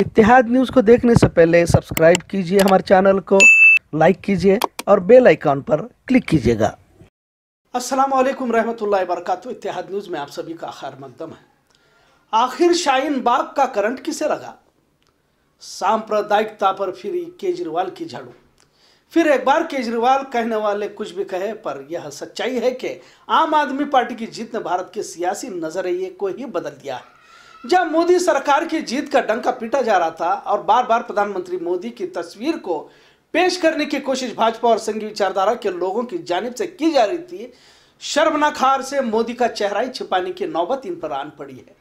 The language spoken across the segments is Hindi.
इतिहाद न्यूज़ को देखने से पहले सब्सक्राइब कीजिए हमारे चैनल को लाइक कीजिए और बेल आइकॉन पर क्लिक कीजिएगा अस्सलाम वालेकुम रहमतुल्लाहि वरकत इतिहाद न्यूज़ में आप सभी का खैर मकदम है आखिर शाहीन बाग का करंट किसे लगा सांप्रदायिकता पर फिर केजरीवाल की झाड़ू फिर एक बार केजरीवाल कहने वाले कुछ भी कहे पर यह सच्चाई है कि आम आदमी पार्टी की जीत ने भारत के सियासी नजरिए को ही बदल दिया है जब मोदी सरकार की जीत का डंका पीटा जा रहा था और बार बार प्रधानमंत्री मोदी की तस्वीर को पेश करने की कोशिश भाजपा और संघीय विचारधारा के लोगों की जानब से की जा रही थी शर्मनाक हार से मोदी का चेहरा ही छिपाने की नौबत इन पर आन पड़ी है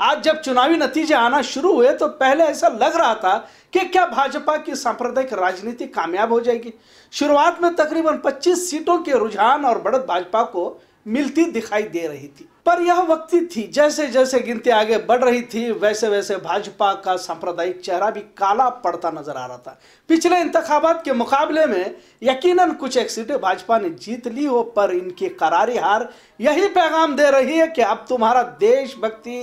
आज जब चुनावी नतीजे आना शुरू हुए तो पहले ऐसा लग रहा था कि क्या भाजपा की सांप्रदायिक राजनीति कामयाब हो जाएगी शुरुआत में तकरीबन 25 सीटों के रुझान और बढ़त भाजपा को मिलती दिखाई दे रही थी पर यह वक्ती थी जैसे जैसे गिनती आगे बढ़ रही थी वैसे वैसे भाजपा का सांप्रदायिक चेहरा भी काला पड़ता नजर आ रहा था पिछले इंतखाबात के मुकाबले में यकीनन कुछ एक सीटें भाजपा ने जीत ली हो पर इनकी करारी हार यही पैगाम दे रही है कि अब तुम्हारा देशभक्ति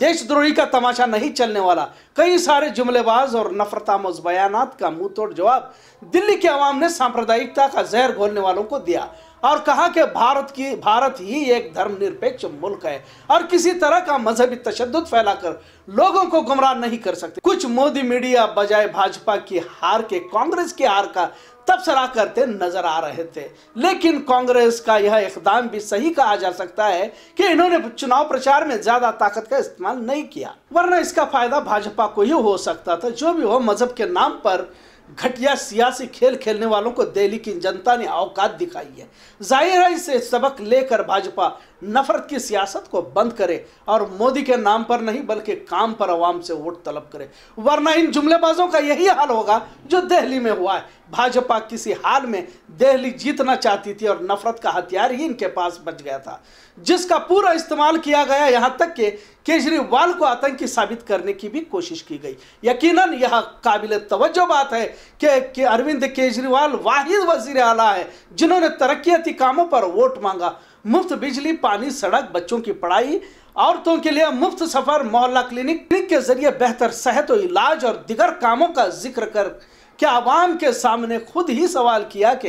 देशद्रोही का तमाशा नहीं चलने वाला कई सारे जुमलेबाज और नफरत आमोज बयान का मुंह तोड़ जवाब दिल्ली के आवाम ने सांप्रदायिकता का जहर घोलने वालों को दिया और कहा कि भारत की भारत ही एक धर्मनिरपेक्ष मुल्क है और किसी तरह का मजहबी तशद फैलाकर लोगों को गुमराह नहीं कर सकते कुछ मोदी मीडिया बजाय भाजपा की हार के कांग्रेस की हार का तबसरा करते नजर आ रहे थे लेकिन कांग्रेस का यह इकदाम भी सही कहा जा सकता है कि इन्होंने चुनाव प्रचार में ज्यादा ताकत का इस्तेमाल नहीं किया वरना इसका फायदा भाजपा को ही हो सकता था जो भी हो मजहब के नाम पर घटिया सियासी खेल खेलने वालों को दिल्ली की जनता ने औकात दिखाई है जाहिर है इसे सबक लेकर भाजपा नफरत की सियासत को बंद करे और मोदी के नाम पर नहीं बल्कि काम पर आवाम से वोट तलब करे वरना इन जुमलेबाजों का यही हाल होगा जो दिल्ली में हुआ है भाजपा किसी हाल में दिल्ली जीतना चाहती थी और नफरत का हथियार ही इनके पास बच गया था जिसका पूरा इस्तेमाल किया गया यहाँ तक के केजरीवाल को आतंकी साबित करने की भी कोशिश की गई यकीनन यह काबिल तवज्जो बात है कि, के अरविंद केजरीवाल वाहिद वजीर आला है जिन्होंने तरक्याती कामों पर वोट मांगा मुफ्त बिजली पानी सड़क बच्चों की पढ़ाई औरतों के लिए मुफ्त सफर मोहल्ला क्लिनिक के जरिए बेहतर सेहत और इलाज और दिगर कामों का जिक्र कर कि आवाम के सामने खुद ही सवाल किया कि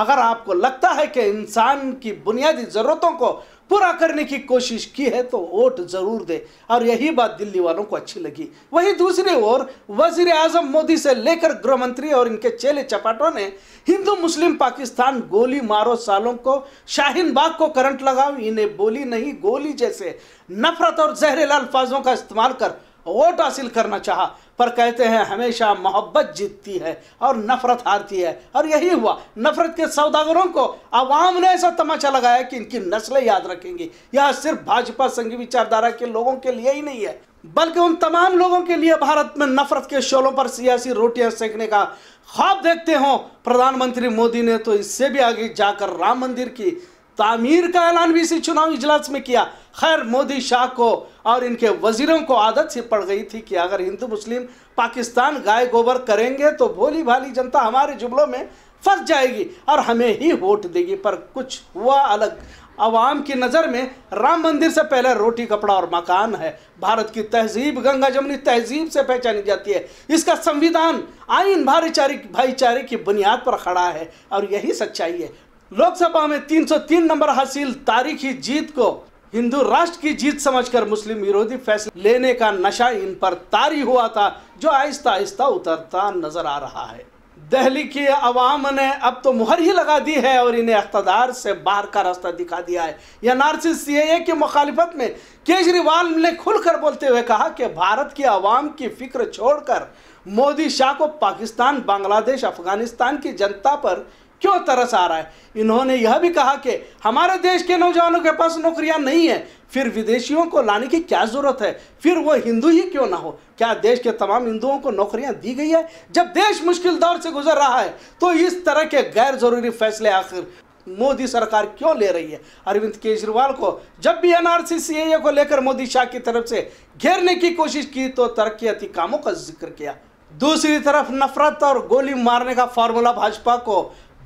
अगर आपको लगता है कि इंसान की बुनियादी ज़रूरतों को पूरा करने की कोशिश की है तो वोट ज़रूर दे और यही बात दिल्ली वालों को अच्छी लगी वहीं दूसरी ओर वजीर आजम मोदी से लेकर गृहमंत्री और इनके चेले चपाटों ने हिंदू मुस्लिम पाकिस्तान गोली मारो सालों को शाहीन बाग को करंट लगाओ इन्हें बोली नहीं गोली जैसे नफरत और जहरीला अल्फाजों का इस्तेमाल कर वोट हासिल करना चाहा पर कहते हैं हमेशा मोहब्बत जीतती है और नफरत हारती है और यही हुआ नफरत के सौदागरों को आवाम ने ऐसा तमाचा लगाया कि इनकी नस्लें याद रखेंगी यह सिर्फ भाजपा संघी विचारधारा के लोगों के लिए ही नहीं है बल्कि उन तमाम लोगों के लिए भारत में नफरत के शोलों पर सियासी रोटियां सेकने का ख्वाब देखते हो प्रधानमंत्री मोदी ने तो इससे भी आगे जाकर राम मंदिर की तामीर का ऐलान भी इसी चुनाव इजलास में किया खैर मोदी शाह को और इनके वजीरों को आदत सी पड़ गई थी कि अगर हिंदू मुस्लिम पाकिस्तान गाय गोबर करेंगे तो भोली भाली जनता हमारे जुमलों में फंस जाएगी और हमें ही वोट देगी पर कुछ हुआ अलग अवाम की नज़र में राम मंदिर से पहले रोटी कपड़ा और मकान है भारत की तहजीब गंगा जमुनी तहजीब से पहचानी जाती है इसका संविधान आइन भाईचारे भाईचारे की बुनियाद पर खड़ा है और यही सच्चाई है लोकसभा में 303 नंबर हासिल तारीखी जीत को हिंदू राष्ट्र की जीत समझकर मुस्लिम विरोधी फैसले लेने का नशा इन पर तारी हुआ था जो आहिस्ता आहिस्ता उतरता नजर आ रहा है दिल्ली की आवाम ने अब तो मुहर ही लगा दी है और इन्हें अख्तदार से बाहर का रास्ता दिखा दिया है यह नारसिस सी की मुखालिफत में केजरीवाल ने खुलकर बोलते हुए कहा कि भारत की आवाम की फिक्र छोड़कर मोदी शाह को पाकिस्तान बांग्लादेश अफगानिस्तान की जनता पर क्यों तरस आ रहा है इन्होंने यह भी कहा कि हमारे देश के नौजवानों के पास नौकरियां नहीं है फिर विदेशियों को लाने की क्या ज़रूरत है फिर वो हिंदू ही क्यों ना हो क्या देश के तमाम हिंदुओं को नौकरियां दी गई है जब देश मुश्किल दौर से गुजर रहा है तो इस तरह के गैर ज़रूरी फैसले आखिर मोदी सरकार क्यों ले रही है अरविंद केजरीवाल को जब भी एनआरसी सीए को लेकर मोदी शाह की तरफ से घेरने की कोशिश की तो तरक्याती कामों का जिक्र किया दूसरी तरफ नफरत और गोली मारने का फार्मूला भाजपा को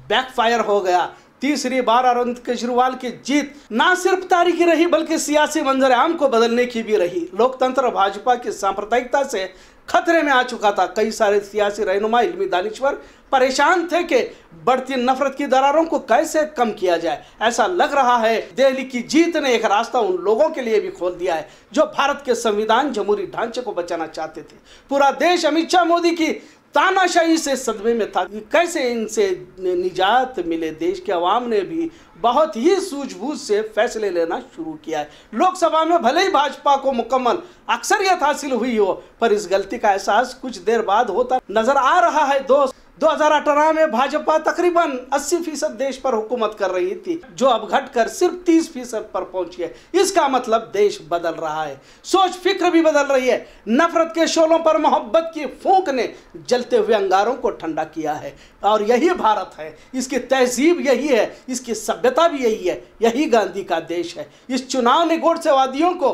बैकफायर हो गया तीसरी बार अरविंद केजरीवाल की जीत ना सिर्फ तारीखी रही बल्कि सियासी मंजर आम को बदलने की भी रही लोकतंत्र और भाजपा की सांप्रदायिकता से खतरे में आ चुका था कई सारे सियासी रहनुमा इलमी दानिश्वर परेशान थे कि बढ़ती नफरत की दरारों को कैसे कम किया जाए ऐसा लग रहा है दिल्ली की जीत ने एक रास्ता उन लोगों के लिए भी खोल दिया है जो भारत के संविधान जमहूरी ढांचे को बचाना चाहते थे पूरा देश अमित शाह मोदी की तानाशाही से सदमे में था कि कैसे इनसे निजात मिले देश के अवाम ने भी बहुत ही सूझबूझ से फैसले लेना शुरू किया है लोकसभा में भले ही भाजपा को मुकम्मल अक्सरियत हासिल हुई हो पर इस गलती का एहसास कुछ देर बाद होता नजर आ रहा है दोस्त 2018 में भाजपा तकरीबन 80 फीसद देश पर हुकूमत कर रही थी जो अब घटकर सिर्फ 30 फीसद पर पहुंची है इसका मतलब देश बदल रहा है सोच फिक्र भी बदल रही है नफरत के शोलों पर मोहब्बत की फूंक ने जलते हुए अंगारों को ठंडा किया है और यही भारत है इसकी तहजीब यही है इसकी सभ्यता भी यही है यही गांधी का देश है इस चुनाव ने गोडसेवादियों को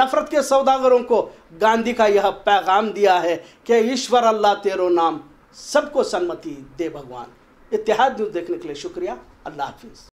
नफरत के सौदागरों को गांधी का यह पैगाम दिया है कि ईश्वर अल्लाह तेरो नाम सबको सन्मति दे भगवान इतिहाद न्यूज़ देखने के लिए शुक्रिया अल्लाह हाफिज़